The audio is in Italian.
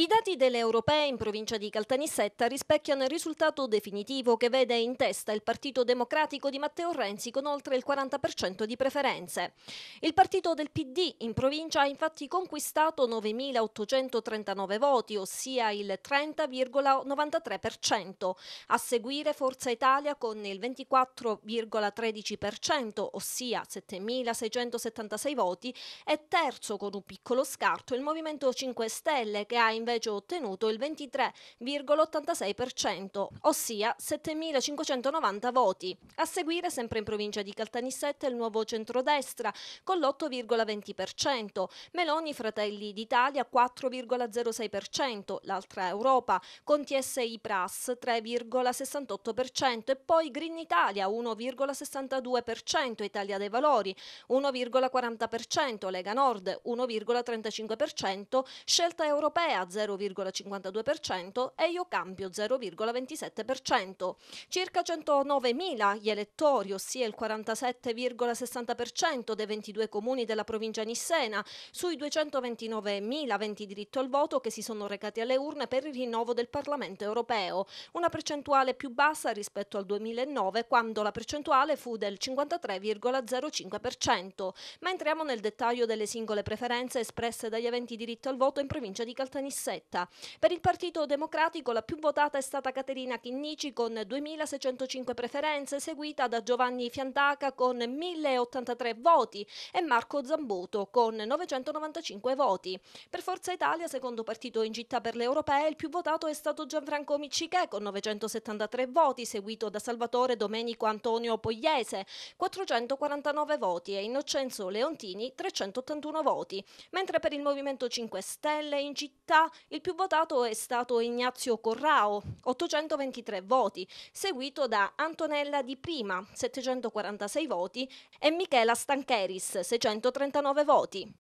I dati delle europee in provincia di Caltanissetta rispecchiano il risultato definitivo che vede in testa il Partito Democratico di Matteo Renzi con oltre il 40% di preferenze. Il partito del PD in provincia ha infatti conquistato 9.839 voti, ossia il 30,93%. A seguire Forza Italia con il 24,13%, ossia 7.676 voti, e terzo con un piccolo scarto il Movimento 5 Stelle che ha invece invece ottenuto il 23,86%, ossia 7.590 voti. A seguire, sempre in provincia di Caltanissetta, il nuovo centrodestra con l'8,20%, Meloni Fratelli d'Italia 4,06%, l'altra Europa con TSI Plus 3,68% e poi Green Italia 1,62%, Italia dei Valori 1,40%, Lega Nord 1,35%, Scelta Europea 0,5%, 0,52% e Io Cambio 0,27%. Circa 109.000 gli elettori, ossia il 47,60% dei 22 comuni della provincia Nissena, sui 229.000 aventi diritto al voto che si sono recati alle urne per il rinnovo del Parlamento europeo, una percentuale più bassa rispetto al 2009 quando la percentuale fu del 53,05%. Ma entriamo nel dettaglio delle singole preferenze espresse dagli aventi diritto al voto in provincia di Caltanissena. Corsetta. Per il Partito Democratico la più votata è stata Caterina Chinnici con 2.605 preferenze, seguita da Giovanni Fiantaca con 1.083 voti e Marco Zambuto con 995 voti. Per Forza Italia, secondo partito in città per le europee, il più votato è stato Gianfranco Miccichè con 973 voti, seguito da Salvatore Domenico Antonio Pogliese 449 voti e Innocenzo Leontini 381 voti, mentre per il Movimento 5 Stelle in città il più votato è stato Ignazio Corrao, 823 voti, seguito da Antonella Di Prima, 746 voti, e Michela Stancheris, 639 voti.